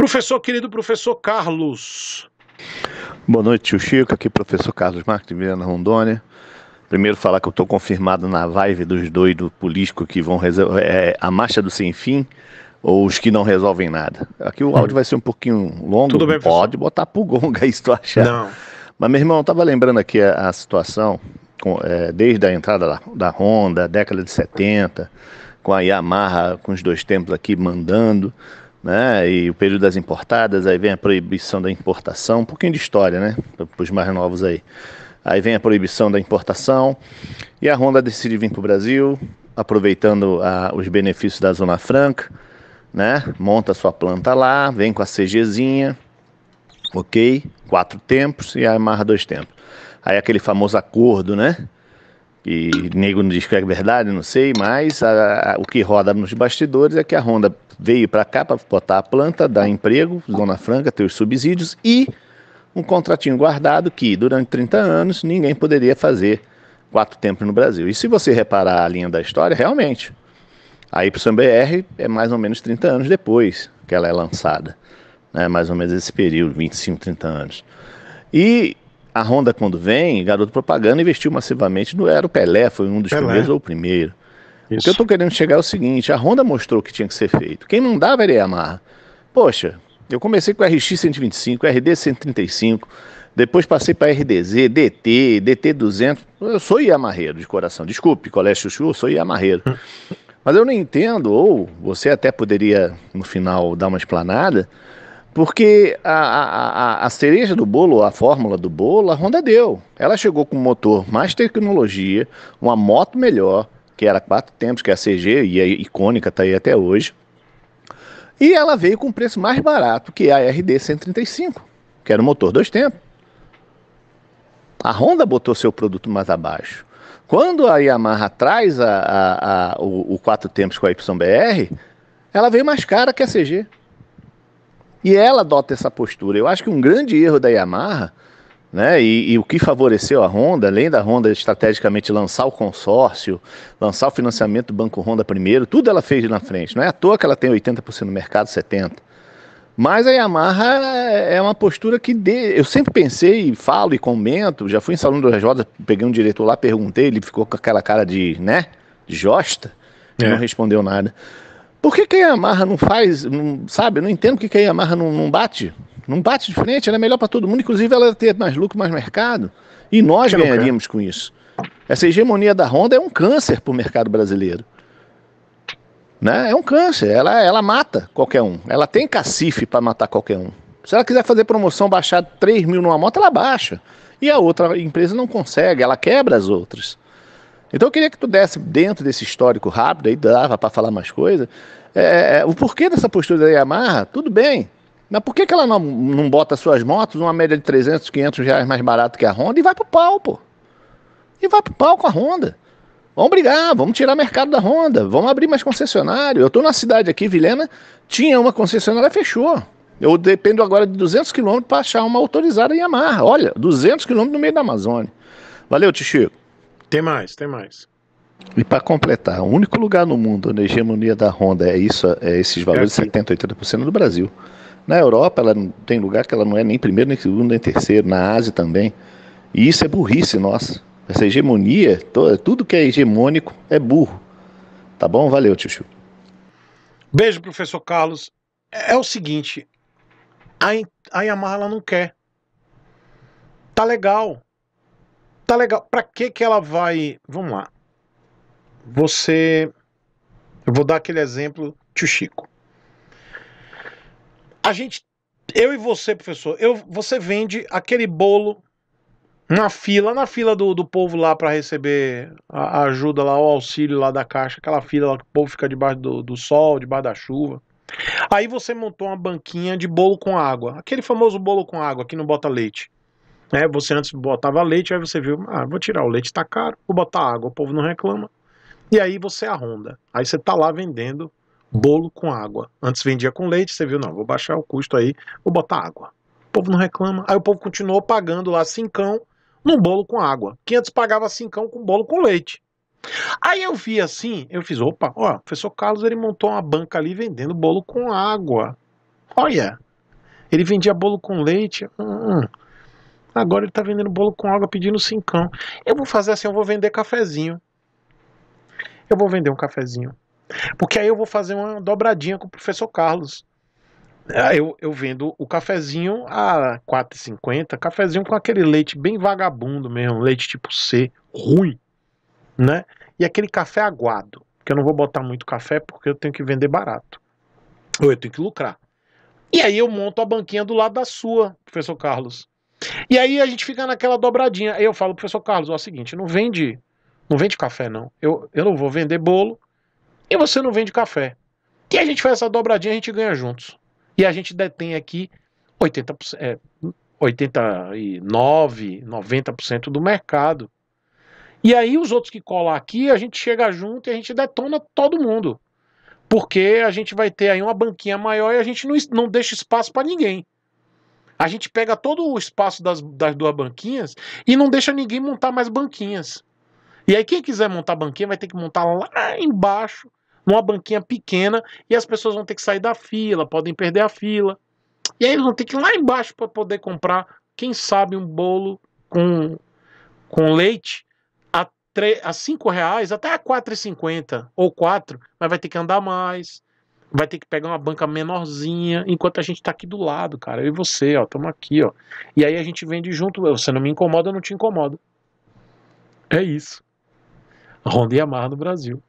Professor, querido professor Carlos. Boa noite, tio Chico. Aqui, professor Carlos Marques de Miranda Rondônia. Primeiro, falar que eu estou confirmado na vibe dos doidos políticos que vão resolver é, a marcha do sem fim ou os que não resolvem nada. Aqui o áudio vai ser um pouquinho longo. Tudo bem, professor? Pode botar pro gonga aí se tu achar. Não. Mas, meu irmão, estava lembrando aqui a, a situação com, é, desde a entrada da, da Honda, década de 70, com a Yamaha, com os dois tempos aqui mandando né? E o período das importadas, aí vem a proibição da importação, um pouquinho de história, né? Para os mais novos aí. Aí vem a proibição da importação e a Honda decide vir para o Brasil, aproveitando a, os benefícios da Zona Franca, né? Monta sua planta lá, vem com a CGzinha, ok? Quatro tempos e amarra dois tempos. Aí aquele famoso acordo, né? E nego não diz que é verdade, não sei, mas a, a, o que roda nos bastidores é que a Honda veio para cá para botar a planta, dar emprego, Zona Franca, ter os subsídios e um contratinho guardado que durante 30 anos ninguém poderia fazer quatro tempos no Brasil. E se você reparar a linha da história, realmente, a YBR é mais ou menos 30 anos depois que ela é lançada, né? mais ou menos esse período, 25, 30 anos. E a Honda quando vem, Garoto Propaganda investiu massivamente no era o Pelé, foi um dos Pelé. primeiros ou o primeiro. Isso. O que eu estou querendo chegar é o seguinte, a Honda mostrou o que tinha que ser feito. Quem não dava era a Yamaha. Poxa, eu comecei com o RX 125, RD 135, depois passei para RDZ, DT, DT 200. Eu sou Yamaheiro de coração. Desculpe, colégio chuchu, eu sou Yamaheiro. Mas eu não entendo, ou você até poderia no final dar uma explanada, porque a, a, a, cereja do bolo, a fórmula do bolo, a Honda deu. Ela chegou com um motor mais tecnologia, uma moto melhor, que era quatro tempos, que é a CG e é icônica, está aí até hoje. E ela veio com um preço mais barato que é a RD 135, que era o um motor dois tempos. A Honda botou seu produto mais abaixo. Quando a Yamaha traz a, a, a o, o quatro tempos com a YBR, ela veio mais cara que a CG. E ela adota essa postura. Eu acho que um grande erro da Yamaha, né, e, e o que favoreceu a Honda, além da Honda estrategicamente lançar o consórcio, lançar o financiamento do Banco Honda primeiro, tudo ela fez na frente. Não é à toa que ela tem 80% no mercado, 70%. Mas a Yamaha é, é uma postura que dê, eu sempre pensei, falo e comento, já fui em salão do Rodas, peguei um diretor lá, perguntei, ele ficou com aquela cara de, né, de josta, é. não respondeu nada. Por que, que a Yamaha não faz, não, sabe? Eu não entendo por que, que a Yamaha não, não bate. Não bate de frente, ela é melhor para todo mundo, inclusive ela ter mais lucro, mais mercado. E nós é ganharíamos com isso. Essa hegemonia da Honda é um câncer para o mercado brasileiro. Né? É um câncer, ela, ela mata qualquer um. Ela tem cacife para matar qualquer um. Se ela quiser fazer promoção, baixar 3 mil numa moto, ela baixa. E a outra empresa não consegue, ela quebra as outras. Então eu queria que tu desse, dentro desse histórico rápido, aí dava para falar mais coisas. É, é, é, o porquê dessa postura da Yamaha, tudo bem, mas por que, que ela não, não bota suas motos uma média de 300, 500 reais mais barato que a Honda e vai pro pau, pô? E vai pro pau com a Honda. Vamos brigar, vamos tirar mercado da Honda, vamos abrir mais concessionário. Eu estou na cidade aqui, Vilhena, tinha uma concessionária, fechou. Eu dependo agora de 200 quilômetros para achar uma autorizada Yamaha. Olha, 200 quilômetros no meio da Amazônia. Valeu, tio Chico. Tem mais, tem mais. E para completar, o único lugar no mundo onde a hegemonia da Honda é isso, é esses valores é 70, 80% é do Brasil. Na Europa, ela tem lugar que ela não é nem primeiro, nem segundo, nem terceiro, na Ásia também. E isso é burrice nossa. Essa hegemonia, tudo que é hegemônico é burro. Tá bom? Valeu, tio Chico. Beijo, professor Carlos. É, é o seguinte, a, a Yamaha ela não quer. Tá legal tá legal. Para que que ela vai? Vamos lá. Você eu vou dar aquele exemplo tio Chico. A gente eu e você, professor, eu você vende aquele bolo na fila, na fila do, do povo lá para receber a ajuda lá, o auxílio lá da caixa, aquela fila lá que o povo fica debaixo do, do sol, debaixo da chuva. Aí você montou uma banquinha de bolo com água, aquele famoso bolo com água que não bota leite. Né? você antes botava leite, aí você viu, ah, vou tirar o leite, tá caro, vou botar água, o povo não reclama. E aí você arronda. Aí você tá lá vendendo bolo com água. Antes vendia com leite, você viu, não, vou baixar o custo aí, vou botar água. O povo não reclama. Aí o povo continuou pagando lá cincão num bolo com água. Que antes pagava cincão com bolo com leite. Aí eu vi assim, eu fiz, opa, ó, o professor Carlos ele montou uma banca ali vendendo bolo com água. Olha, ele vendia bolo com leite. Hum, hum. hum. Agora ele tá vendendo bolo com água pedindo cincão. Eu vou fazer assim, eu vou vender cafezinho. Eu vou vender um cafezinho. Porque aí eu vou fazer uma dobradinha com o professor Carlos. Eu, eu vendo o cafezinho a 4,50, cafezinho com aquele leite bem vagabundo mesmo, leite tipo C, ruim, né? E aquele café aguado, que eu não vou botar muito café porque eu tenho que vender barato. Ou eu tenho que lucrar. E aí eu monto a banquinha do lado da sua, professor Carlos. E aí a gente fica naquela dobradinha. Eu falo, professor Carlos, ó, é o seguinte, não vende, não vende café, não. Eu, eu não vou vender bolo e você não vende café. E a gente faz essa dobradinha, a gente ganha juntos. E a gente detém aqui 80%, é, 89%, 90% do mercado. E aí os outros que colam aqui, a gente chega junto e a gente detona todo mundo. Porque a gente vai ter aí uma banquinha maior e a gente não, não deixa espaço para ninguém. A gente pega todo o espaço das, das duas banquinhas e não deixa ninguém montar mais banquinhas. E aí, quem quiser montar banquinha vai ter que montar lá embaixo, numa banquinha pequena, e as pessoas vão ter que sair da fila, podem perder a fila. E aí, eles vão ter que ir lá embaixo para poder comprar, quem sabe, um bolo com, com leite a 5 reais até a R$ 4,50 ou 4, mas vai ter que andar mais vai ter que pegar uma banca menorzinha, enquanto a gente tá aqui do lado, cara. Eu e você, ó, tamo aqui, ó. E aí a gente vende junto. Você não me incomoda, eu não te incomodo. É isso. Ronda e no Brasil.